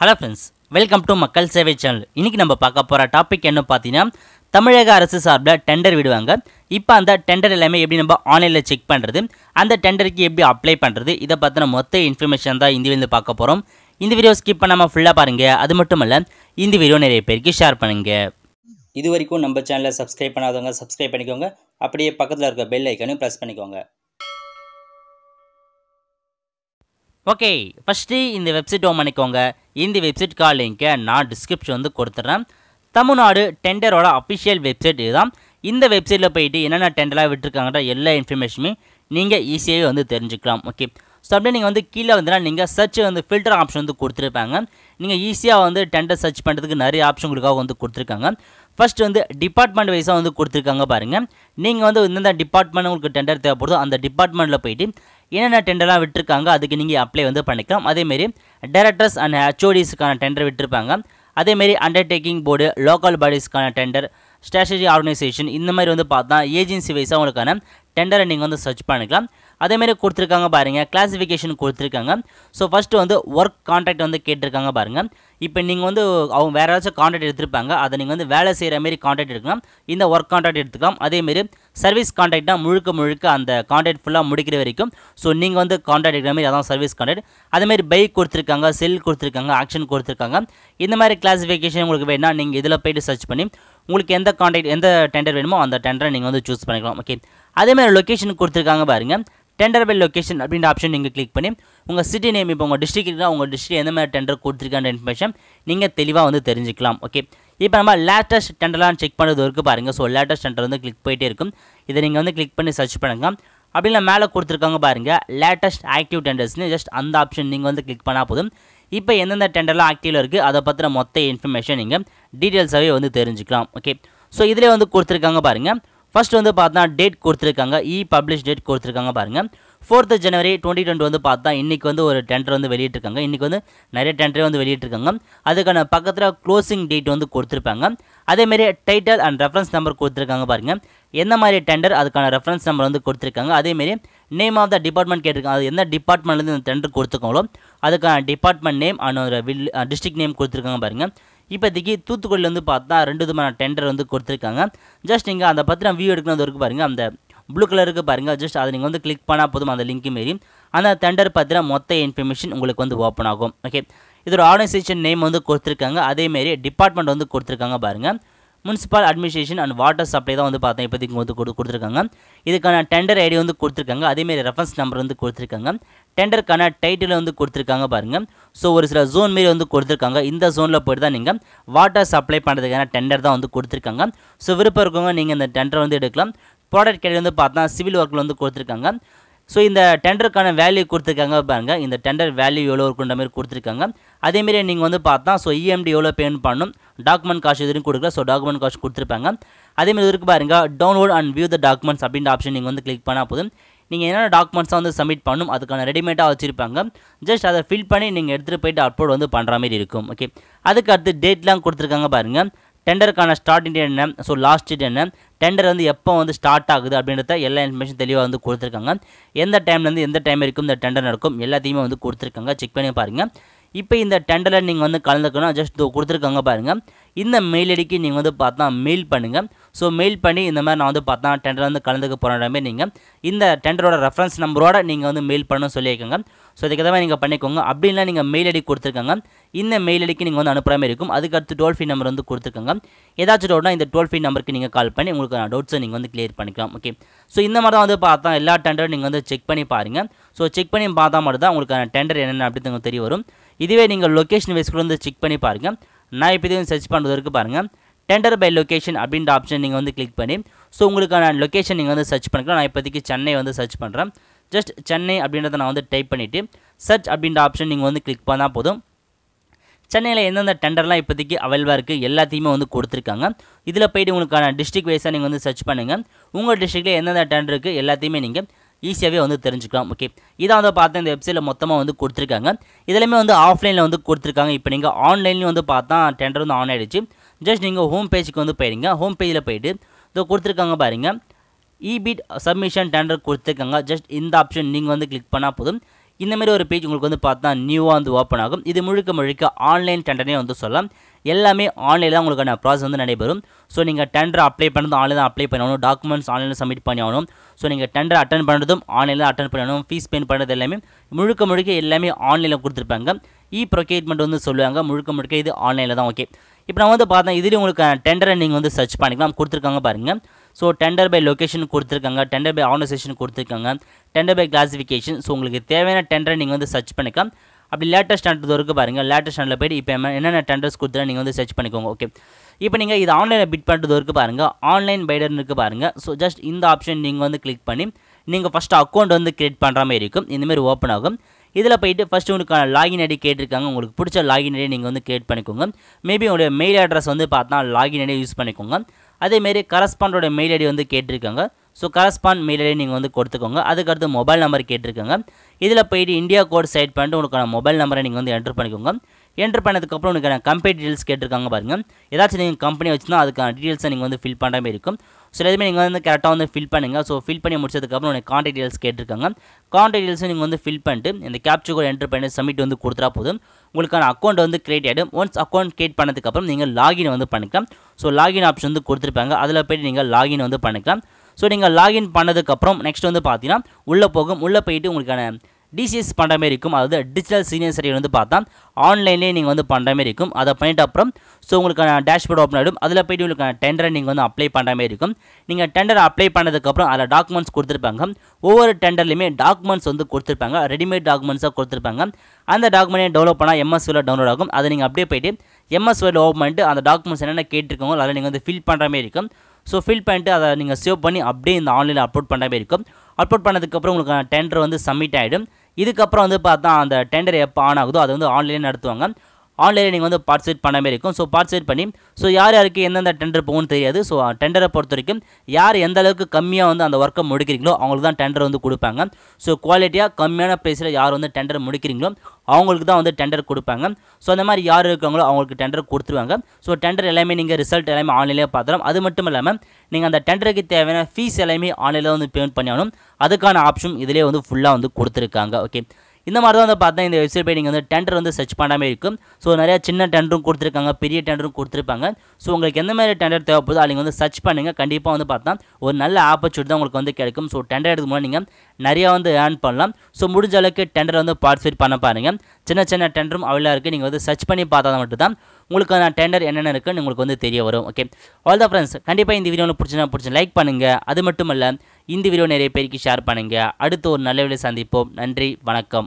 hello friends welcome to மக்கள் சேவை channel இன்றைக்கி நம்ம பார்க்க போகிற டாபிக் என்ன பார்த்தீங்கன்னா தமிழக அரசு சார்பில் டெண்டர் விடுவாங்க இப்போ அந்த டெண்டர் எல்லாமே எப்படி நம்ம ஆன்லைனில் செக் பண்ணுறது அந்த டெண்டருக்கு எப்படி அப்ளை பண்ணுறது இதை பற்றின மொத்த இன்ஃபர்மேஷன் தான் இந்த வீடியோ பார்க்க போகிறோம் இந்த வீடியோ ஸ்கிப் பண்ணாமல் ஃபுல்லாக பாருங்கள் அது மட்டும் இல்லை இந்த வீடியோ நிறைய பேருக்கு ஷேர் பண்ணுங்கள் இது வரைக்கும் நம்ம சேனலை சப்ஸ்கிரைப் பண்ணாதவங்க சப்ஸ்கிரைப் பண்ணிக்கோங்க அப்படியே பக்கத்தில் இருக்க பெல் ஐக்கனையும் ப்ரெஸ் பண்ணிக்கோங்க ஓகே ஃபஸ்ட்டு இந்த வெப்சைட் ஓம் பண்ணிக்கோங்க இந்த வெப்சைட்கான லிங்க்கை நான் டிஸ்கிரிப்ஷன் வந்து கொடுத்துட்றேன் தமிழ்நாடு டெண்டரோட அஃபிஷியல் வெப்சைட் இதுதான் இந்த வெப்சைட்டில் போயிட்டு என்னென்ன டெண்டராக விட்டுருக்காங்கன்ற எல்லா இன்ஃபர்மேஷனுமே நீங்கள் ஈஸியாகவே வந்து தெரிஞ்சுக்கலாம் ஓகே அப்படியே நீங்கள் வந்து கீழே வந்துன்னா நீங்கள் சர்ச் வந்து ஃபில்டர் ஆப்ஷன் வந்து கொடுத்துருப்பாங்க நீங்கள் ஈஸியாக வந்து டெண்டர் சர்ச் பண்ணுறதுக்கு நிறைய ஆப்ஷன் உங்களுக்காக வந்து கொடுத்துருக்காங்க ஃபஸ்ட் வந்து டிபார்ட்மெண்ட் வைஸாக வந்து கொடுத்துருக்காங்க பாருங்கள் நீங்கள் வந்து இந்தந்த டிபார்ட்மெண்ட் உங்களுக்கு டெண்டர் தேவைப்படுதோ அந்த டிபார்ட்மெண்ட்டில் போயிட்டு என்னென்ன டெண்டர்லாம் விட்டுருக்காங்க அதுக்கு நீங்கள் அப்ளை வந்து பண்ணிக்கலாம் அதேமாரி டேரக்டர்ஸ் அண்ட் ஹெச்ஓடிஸுக்கான டெண்டர் விட்டுருப்பாங்க அதேமாரி அண்டர்டேக்கிங் போர்டு லோக்கல் பாடிஸ்க்கான டெண்டர் ஸ்ட்ராட்டஜி ஆர்கனைசேஷன் இந்த மாதிரி வந்து பார்த்தா ஏஜென்சி வைஸாக உங்களுக்கான டெண்டரை நீங்கள் வந்து சர்ச் பண்ணிக்கலாம் அதேமாரி கொடுத்துருக்காங்க பாருங்கள் கிளாஸிஃபிகேஷன் கொடுத்துருக்காங்க ஸோ ஃபஸ்ட்டு வந்து ஒர்க் கான்ட்ராக்ட் வந்து கேட்டிருக்காங்க பாருங்கள் இப்போ நீங்கள் வந்து அவங்க வேறு ஏதாச்சும் கான்ட்ராக்ட் எடுத்திருப்பாங்க அதை நீங்கள் வந்து வேலை செய்கிற மாரி கான்ட்ராக்ட் எடுக்கலாம் இந்த ஒர்க் கான்ட்ராக்ட் எடுத்துக்கலாம் அதேமாரி சர்வீஸ் கான்ட்ராக்ட் முழுக்க முழுக்க அந்த கான்ட்ராக்ட் ஃபுல்லாக முடிக்கிற வரைக்கும் ஸோ நீங்கள் வந்து கான்ட்ராக்ட் எடுக்கிற மாதிரி அதான் சர்வீஸ் கான்ட்ராக்ட் அதேமாரி பைக் கொடுத்துருக்காங்க செல் கொடுத்துருக்காங்க ஆக்ஷன் கொடுத்துருக்காங்க இந்த மாதிரி கிளாஸிஃபிகேஷன் உங்களுக்கு வேணா நீங்கள் இதில் போய்ட்டு சர்ச் பண்ணி உங்களுக்கு எந்த கான்ட்ராக்ட் எந்த டெண்டர் வேணுமோ அந்த டெண்டரை நீங்கள் வந்து சூஸ் பண்ணிக்கலாம் ஓகே அதே மாதிரி லொக்கேஷன் கொடுத்துருக்காங்க பாருங்கள் டெண்டர் பை லொக்கேஷன் அப்படின்ற ஆப்ஷன் நீங்கள் கிளிக் பண்ணி உங்கள் சிட்டி நேம் இப்போ உங்கள் டிஸ்ட்ரிக் இருக்கா உங்கள் டிஸ்ட்ரிக் எந்த மாதிரி டெண்டர் கொடுத்துருக்கான்ற இன்ஃபர்மேஷன் நீங்கள் தெளிவாக வந்து தெரிஞ்சுக்கலாம் ஓகே இப்போ நம்ம லேட்டஸ்ட் டெண்டர்லாம் செக் பண்ணுறது வரைக்கும் பாருங்கள் ஸோ லேட்டஸ்ட் டெண்டர் வந்து கிளிக் போயிட்டே இருக்கும் இதை நீங்கள் வந்து கிளிக் பண்ணி சர்ச் பண்ணுங்கள் அப்படின்னா மேலே கொடுத்துருக்காங்க பாருங்கள் லேட்டஸ்ட் ஆக்டிவ் டெண்டர்ஸ்னு ஜஸ்ட் அந்த ஆப்ஷன் நீங்கள் வந்து கிளிக் பண்ணால் போதும் இப்போ எந்தெந்த டெண்டர்லாம் ஆக்டிவில் இருக்குது அதை பற்றின மொத்த இன்ஃபர்மேஷன் நீங்கள் டீட்டெயில்ஸாகவே வந்து தெரிஞ்சுக்கலாம் ஓகே ஸோ இதிலே வந்து கொடுத்துருக்காங்க பாருங்கள் ஃபர்ஸ்ட் வந்து பார்த்தா டேட் கொடுத்துருக்காங்க இ பப்ளிஷ் டேட் கொடுத்துருக்காங்க பாருங்கள் ஃபோர்த்து ஜனவரி டுவெண்ட்டி டுவெண்ட்டி வந்து பார்த்தா இன்றைக்கி வந்து ஒரு டெண்டர் வந்து வெளியிட்டிருக்காங்க இன்றைக்கி வந்து நிறைய டெண்டரே வந்து வெளியிட்டிருக்காங்க அதுக்கான பக்கத்தில் க்ளோசிங் டேட் வந்து கொடுத்துருப்பாங்க அதேமாரி டைட்டில் அண்ட் ரெஃபரன்ஸ் நம்பர் கொடுத்துருக்காங்க பாருங்கள் எந்த மாதிரி டெண்டர் அதுக்கான ரெஃபரன்ஸ் நம்பர் வந்து கொடுத்துருக்காங்க அதேமாரி நேம் ஆஃப் த டிபார்ட்மெண்ட் கேட்டிருக்காங்க அது எந்த டிபார்ட்மெண்ட்லேருந்து இந்த டெண்டர் கொடுத்துருக்காங்களோ அதுக்கான department name and will district name கொடுத்துருக்காங்க பாருங்கள் இப்போதைக்கு தூத்துக்குடியில் வந்து பார்த்தா ரெண்டு விதமான டெண்டர் வந்து கொடுத்துருக்காங்க ஜஸ்ட் நீங்கள் அந்த பற்றி நான் வியூ எடுக்கணும் இருக்குது பாருங்கள் அந்த ப்ளூ கலருக்கு பாருங்கள் ஜஸ்ட் அதை நீங்கள் வந்து கிளிக் பண்ணால் போதும் அந்த லிங்க் மாரி அந்த டெண்டர் பார்த்தீங்கன்னா மொத்த இன்ஃபர்மேஷன் உங்களுக்கு வந்து ஓப்பன் ஆகும் ஓகே இதோட ஆர்கனைசேஷன் நேம் வந்து கொடுத்துருக்காங்க அதேமாரி டிபார்ட்மெண்ட் வந்து கொடுத்துருக்காங்க பாருங்கள் municipal administration and water supply தான் வந்து பார்த்தா இப்போதைக்கு வந்து கொடு கொடுத்துருக்காங்க இதுக்கான டெண்டர் ஐடி வந்து கொடுத்துருக்காங்க அதேமாரி ரெஃபரன்ஸ் நம்பர் வந்து கொடுத்துருக்காங்க டெண்டருக்கான டைட்டில் வந்து கொடுத்துருக்காங்க பாருங்கள் ஸோ ஒரு சில ஜோன் மாரி வந்து கொடுத்துருக்காங்க இந்த ஜோனில் போய்ட்டு தான் நீங்கள் வாட்டர் சப்ளை பண்ணுறதுக்கான டெண்டர் தான் வந்து கொடுத்துருக்காங்க ஸோ விருப்பம் இருக்கவங்க நீங்கள் இந்த டெண்டர் வந்து எடுக்கலாம் ப்ராடக்ட் கேட்டு வந்து பார்த்தா சிவில் ஒர்க்கில் வந்து கொடுத்துருக்காங்க ஸோ இந்த டெண்டருக்கான வேல்யூ கொடுத்துருக்காங்க பாருங்கள் இந்த டெண்டர் வேல்யூ எவ்வளோ இருக்குன்ற மாதிரி கொடுத்துருக்காங்க அதேமாரி நீங்கள் வந்து பார்த்தா ஸோ இஎம்டி எவ்வளோ பேமெண்ட் பண்ணணும் டாக்குமெண்ட் காசு எதுவும் கொடுக்கல ஸோ டாக்குமெண்ட் காசு கொடுத்துருப்பாங்க அதேமாதிரி இருக்கு பாருங்கள் download and view the documents அப்படின்ற ஆப்ஷன் நீங்கள் வந்து கிளிக் பண்ணால் போதும் நீங்கள் என்னென்ன டாக்குமெண்ட்ஸாக வந்து சப்மிட் பண்ணணும் அதுக்கான ரெடிமேடாக வச்சுருப்பாங்க ஜஸ்ட் அதை ஃபில் பண்ணி நீங்கள் எடுத்துகிட்டு போயிட்டு அப்லோட் வந்து பண்ணுற மாதிரி இருக்கும் ஓகே அதுக்கு அடுத்து டேட்லாம் கொடுத்துருக்காங்க பாருங்கள் டெண்டருக்கான ஸ்டார்டிங் டேட் என்ன ஸோ லாஸ்ட் டேட் என்ன டெண்டர் வந்து எப்போ வந்து ஸ்டார்ட் ஆகுது அப்படின்றத எல்லா இன்ஃபர்மேஷன் தெளிவாக வந்து கொடுத்துருக்காங்க எந்த டைம்லேருந்து எந்த டைம் வரைக்கும் இந்த டெண்டர் நடக்கும் எல்லாத்தையுமே வந்து கொடுத்துருக்காங்க செக் பண்ணி பாருங்கள் இப்போ இந்த டெண்டரில் நீங்கள் வந்து கலந்துக்கணும் ஜஸ்ட் கொடுத்துருக்காங்க பாருங்கள் இந்த மெயில் ஐடிக்கு நீங்கள் வந்து பார்த்தா மெயில் பண்ணுங்கள் ஸோ மெயில் பண்ணி இந்த மாதிரி நான் வந்து பார்த்தா டெண்டர் வந்து கலந்துக்க போகிறேன் நீங்கள் இந்த டெண்டரோட ரெஃபரன்ஸ் நம்பரோட நீங்கள் வந்து மெயில் பண்ணணும்னு சொல்லியிருக்கங்க ஸோ இதுக்கு தான் நீங்கள் பண்ணிக்கோங்க அப்படின்னா நீங்கள் மெயில் ஐடி கொடுத்துருக்காங்க இந்த மெயில் ஐடிக்கு நீங்கள் வந்து அனுப்புகிற மாதிரி இருக்கும் அதுக்கு அடுத்து டோல் ஃப்ரீ நம்பர் வந்து கொடுத்துருக்காங்க ஏதாச்சும் டவுட்னா இந்த டோல் ஃப்ரீ நம்பருக்கு நீங்கள் கால் பண்ணி உங்களுக்கு டவுட்ஸை நீங்கள் வந்து கிளியர் பண்ணிக்கலாம் ஓகே ஸோ இந்த மாதிரி தான் வந்து பார்த்தா எல்லா டெண்டரும் நீங்கள் வந்து செக் பண்ணி பாருங்கள் ஸோ செக் பண்ணி பார்த்தா மட்டும் தான் உங்களுக்கு டெண்டர் என்னென்ன அப்படின்னு தெரிய வரும் இதுவே நீங்கள் லொக்கேஷன் வைஸ் கூட வந்து செக் பண்ணி பாருங்கள் நான் இப்போ இதுவும் சர்ச் பண்ணுறதுக்கு பாருங்கள் டெண்டர் பை லொக்கேஷன் அப்படின்ற ஆப்ஷன் நீங்கள் வந்து கிளிக் பண்ணி ஸோ உங்களுக்கான லொக்கேஷன் நீங்கள் வந்து சர்ச் பண்ணிக்கலாம் நான் இப்போதைக்கு சென்னை வந்து சர்ச் பண்ணுறேன் ஜஸ்ட் சென்னை அப்படின்றத நான் வந்து டைப் பண்ணிவிட்டு சர்ச் அப்படின்ற ஆப்ஷன் நீங்கள் வந்து கிளிக் பண்ணால் போதும் சென்னையில் எந்தெந்த டெண்டர்லாம் இப்போதைக்கு அவைலபிளாக இருக்குது எல்லாத்தையுமே வந்து கொடுத்துருக்காங்க இதில் போய்ட்டு உங்களுக்கான டிஸ்ட்ரிக் வைஸாக நீங்கள் வந்து சர்ச் பண்ணுங்கள் உங்கள் டிஸ்ட்ரிக்டில் எந்தெந்த டெண்டர் இருக்குது எல்லாத்தையுமே நீங்கள் ஈஸியாகவே வந்து தெரிஞ்சுக்கலாம் ஓகே இதை வந்து பார்த்தா இந்த வெப்சைட்டில் மொத்தமாக வந்து கொடுத்துருக்காங்க இதுலையுமே வந்து ஆஃப்லைனில் வந்து கொடுத்துருக்காங்க இப்போ நீங்கள் ஆன்லைன்லேயும் வந்து பார்த்தா டெண்டர் வந்து ஆன் ஆகிடுச்சு ஜஸ்ட் நீங்கள் ஹோம் பேஜுக்கு வந்து போயிடுங்க ஹோம் பேஜில் போயிட்டு இதை கொடுத்துருக்காங்க பாருங்கள் இபிட் சப்மிஷன் டெண்டர் கொடுத்துருக்காங்க ஜஸ்ட் இந்த ஆப்ஷன் நீங்கள் வந்து கிளிக் பண்ணால் போதும் இந்தமாரி ஒரு பேஜ் உங்களுக்கு வந்து பார்த்தா நியூவாக வந்து ஓப்பன் ஆகும் இது முழுக்க முழுக்க ஆன்லைன் டெண்டர்னே வந்து சொல்லலாம் எல்லாமே ஆன்லைனில் உங்களுக்கான ப்ராசஸ் வந்து நடைபெறும் ஸோ நீங்கள் டெண்டர் அப்ளை பண்ணுறது ஆன்லைனில் அப்ளை பண்ணணும் டாக்குமெண்ட்ஸ் ஆன்லைனில் சப்மிட் பண்ணியாகணும் ஸோ நீங்கள் டெண்டர் அட்டன் பண்ணுறதும் ஆன்லைனில் அட்டன் பண்ணணும் ஃபீஸ் பெயின் பண்ணுறது எல்லாமே முழுக்க முழுக்க எல்லாமே ஆன்லைனில் கொடுத்துருப்பாங்க இ e ப்ரொக்யூட்மெண்ட் வந்து சொல்லுவாங்க முழுக்க முழுக்க இது ஆன்லைனில் தான் ஓகே இப்போ நான் வந்து பார்த்தேன் இதுலேயும் உங்களுக்கு டெண்டரை நீங்கள் வந்து சர்ச் பண்ணிக்கலாம் கொடுத்துருக்காங்க பாருங்கள் ஸோ டெண்டர் பை லொக்கேஷன் கொடுத்துருக்காங்க டெண்டர் பை ஆர்கனைசேஷன் கொடுத்துருக்காங்க டெண்டர் பை கிளாஸிஃபிகேஷன் ஸோ உங்களுக்கு தேவையான டெண்டரை நீங்கள் வந்து சர்ச் பண்ணிக்க அப்படி லேட்டஸ்ட் ஸ்டாண்டர்ட் வரைக்கும் பாருங்கள் லேட்டஸ்ட் ஸ்டாண்டில் போய்ட்டு இப்போ என்னென்ன டெண்டர்ஸ் கொடுத்துருன்னு நீங்கள் வந்து சர்ச் பண்ணிக்கோங்க ஓகே இப்போ நீங்கள் இது ஆன்லைனில் பிட் பண்ணுறது வரைக்கும் பாருங்கள் ஆன்லைன் பைடர்னு இருக்குது பாருங்கள் ஸோ ஜஸ்ட் இந்த ஆப்ஷன் நீங்கள் வந்து கிளிக் பண்ணி நீங்கள் ஃபஸ்ட்டு அக்கௌண்ட் வந்து க்ரியேட் பண்ணுற மாதிரி இருக்கும் இந்தமாரி ஓப்பன் ஆகும் இதில் போயிட்டு ஃபஸ்ட்டு உங்களுக்கான லாகின் ஐடி கேட்டிருக்காங்க உங்களுக்கு பிடிச்ச லாகின் ஐடி நீங்கள் வந்து க்ரியேட் பண்ணிக்கோங்க மேபி உங்களுடைய மெயில் அட்ரஸ் வந்து பார்த்தா லாகின் ஐடி யூஸ் பண்ணிக்கோங்க அதேமாரி கரஸ்பாண்டோட மெயில் ஐடி வந்து கேட்டிருக்காங்க ஸோ கரஸ்பாண்ட் மெயில் ஐடி நீங்கள் வந்து கொடுத்துக்கோங்க அதுக்கடுத்து மொபைல் நம்பர் கேட்டிருக்காங்க இதில் போயிட்டு இந்தியா கோட் சைட் பண்ணிட்டு உங்களுக்கான மொபைல் நம்பரை நீங்கள் வந்து என்ட்ரு பண்ணிக்கோங்க என்ட்ரு பண்ணதுக்கப்புறம் உனக்கு கம்பெனி டீட்டெயில்ஸ் கேட்டிருக்காங்க பாருங்கள் ஏதாச்சும் நீங்கள் கம்பெனி வச்சுனா அதுக்கான டீட்டெயில்ஸை நீங்கள் வந்து ஃபில் பண்ணுற மாதிரி இருக்கும் ஸோ எதுவுமே நீங்கள் வந்து கரெக்டாக வந்து ஃபில் பண்ணுங்கள் ஸோ ஃபில் பண்ணி முடிச்சதுக்கப்புறம் உனக்கு கான்டெக்ட் டீட்டெயில்ஸ் கேட்டிருக்காங்க கான்டாக்ட் டீட்டெயில்ஸும் நீங்கள் வந்து ஃபில் பண்ணிட்டு இந்த கேப்ச்சர் கோட் என்டர் பண்ணி சப்மிட் வந்து கொடுத்தா போதும் உங்களுக்கான அக்கௌண்ட் வந்து கிரியேட் ஆகிடும் ஒன்ஸ் அக்கௌண்ட் கிரியேட் பண்ணதுக்கப்புறம் நீங்கள் லாகின் வந்து பண்ணிக்கலாம் ஸோ லாகின் ஆப்ஷன் வந்து கொடுத்துருப்பாங்க அதில் போய்ட்டு நீங்கள் லாகின் வந்து பண்ணிக்கலாம் ஸோ நீங்கள் லாகின் பண்ணதுக்கப்புறம் நெக்ஸ்ட் வந்து பார்த்தீங்கன்னா உள்ளே போகும் உள்ளே போயிட்டு உங்களுக்கான டிசிஎஸ் பண்ணுற மாரி இருக்கும் அதாவது டிஜிட்டல் சீனியர் சர்டிஃபிகேட் வந்து பார்த்தா ஆன்லைன்லேயே நீங்கள் வந்து பண்ணுற மாரி இருக்கும் அதை பண்ணிட்ட அப்புறம் ஸோ உங்களுக்கான டேஷ்போர்ட் ஓப்பன் ஆகிடும் அதில் போய்ட்டு உங்களுக்கு டெண்டரை நீங்கள் வந்து அப்ளை பண்ணுற மாரி இருக்கும் நீங்கள் டெண்டர் அப்ளை பண்ணதுக்கப்புறம் அதில் டாக்குமெண்ட்ஸ் கொடுத்துருப்பாங்க ஒவ்வொரு டெண்டர்லையுமே டாக்குமெண்ட்ஸ் வந்து கொடுத்துருப்பாங்க ரெடிமேட் டாக்குமெண்ட்ஸாக கொடுத்துருப்பாங்க அந்த டாக்குமெண்ட்டை டவுன்லோட் பண்ணால் எம்எஸ் வேலை டவுன்லோட் ஆகும் அதை நீங்கள் அப்படியே போய்ட்டு வேலை ஓப்பன் பண்ணிட்டு அந்த டாக்குமெண்ட்ஸ் என்னென்ன கேட்டிருக்கோங்களோ அதில் நீங்கள் வந்து ஃபில் பண்ணுற மாதிரி இருக்கும் ஸோ ஃபில் பண்ணிட்டு அதை நீங்கள் சேவ் பண்ணி அப்படியே இந்த ஆன்லைனில் அப்லோட் பண்ணுற மாதிரி இருக்கும் அப்லோட் பண்ணதுக்கப்புறம் உங்களுக்கு டெண்டர் வந்து சப்மிட் ஆகிடும் இதுக்கப்புறம் வந்து பார்த்தா அந்த டெண்டர் எப்போ ஆன் ஆகுதோ அதை வந்து ஆன்லைன் நடத்துவாங்க ஆன்லைனில் நீங்கள் வந்து பார்ட்டிசிபேட் பண்ண மாதிரி இருக்கும் ஸோ பார்ட்டிசிபேட் பண்ணி ஸோ யார் யாருக்கு எந்தெந்த டெண்டர் போகும்னு தெரியாது ஸோ டெண்டரை பொறுத்த வரைக்கும் யார் எந்த அளவுக்கு கம்மியாக வந்து அந்த ஒர்க்கை முடிக்கிறீங்களோ அவங்களுக்கு தான் டெண்டர் வந்து கொடுப்பாங்க ஸோ குவாலிட்டியாக கம்மியான ப்ரைஸில் யார் வந்து டெண்டர் முடிக்கிறீங்களோ அவங்களுக்கு தான் வந்து டெண்டர் கொடுப்பாங்க ஸோ அந்த மாதிரி யார் இருக்காங்களோ அவங்களுக்கு டெண்டர் கொடுத்துருவாங்க ஸோ டெண்டர் எல்லாமே நீங்கள் ரிசல்ட் எல்லாமே ஆன்லைனில் பார்த்துலாம் அது மட்டும் இல்லாமல் நீங்கள் அந்த டெண்டருக்கு தேவையான ஃபீஸ் எல்லாமே ஆன்லைனில் வந்து பேமெண்ட் பண்ணணும் அதுக்கான ஆப்ஷன் இதிலே வந்து ஃபுல்லாக வந்து கொடுத்துருக்காங்க ஓகே இந்த மாதிரி தான் வந்து பார்த்தா இந்த வெப்சைட் போய் நீங்கள் வந்து டெண்டர் வந்து சர்ச் பண்ணாமல் இருக்கும் ஸோ நிறையா சின்ன டெண்டரும் கொடுத்துருக்காங்க பெரிய டெண்டரும் கொடுத்துருப்பாங்க ஸோ உங்களுக்கு எந்த மாதிரி டெண்டர் தேவைப்படுதோ அதை வந்து சர்ச் பண்ணுங்கள் கண்டிப்பாக வந்து பார்த்தா ஒரு நல்ல ஆப்பர்ச்சுனிட்டி தான் உங்களுக்கு வந்து கிடைக்கும் ஸோ டெண்டர் எடுக்கும் போது நீங்கள் நிறையா வந்து ஏர்ன் பண்ணலாம் ஸோ முடிஞ்ச அளவுக்கு டெண்டர் வந்து பார்ட்டிசிபேட் பண்ண பாருங்கள் சின்ன சின்ன டெண்டரும் அவ்வளோ இருக்குது நீங்கள் வந்து சர்ச் பண்ணி பார்த்தா மட்டும் தான் நான் டெண்டர் என்னென்ன இருக்குன்னு உங்களுக்கு வந்து தெரிய வரும் ஓகே ஆல் த ஃப்ரெண்ட்ஸ் கண்டிப்பாக இந்த வீடியோவில் பிடிச்சினா பிடிச்சி லைக் பண்ணுங்கள் அது மட்டும் இல்லை இந்த வீடியோ நிறைய பேருக்கு ஷேர் பண்ணுங்கள் அடுத்து ஒரு நல்ல வேலை சந்திப்போம் நன்றி வணக்கம்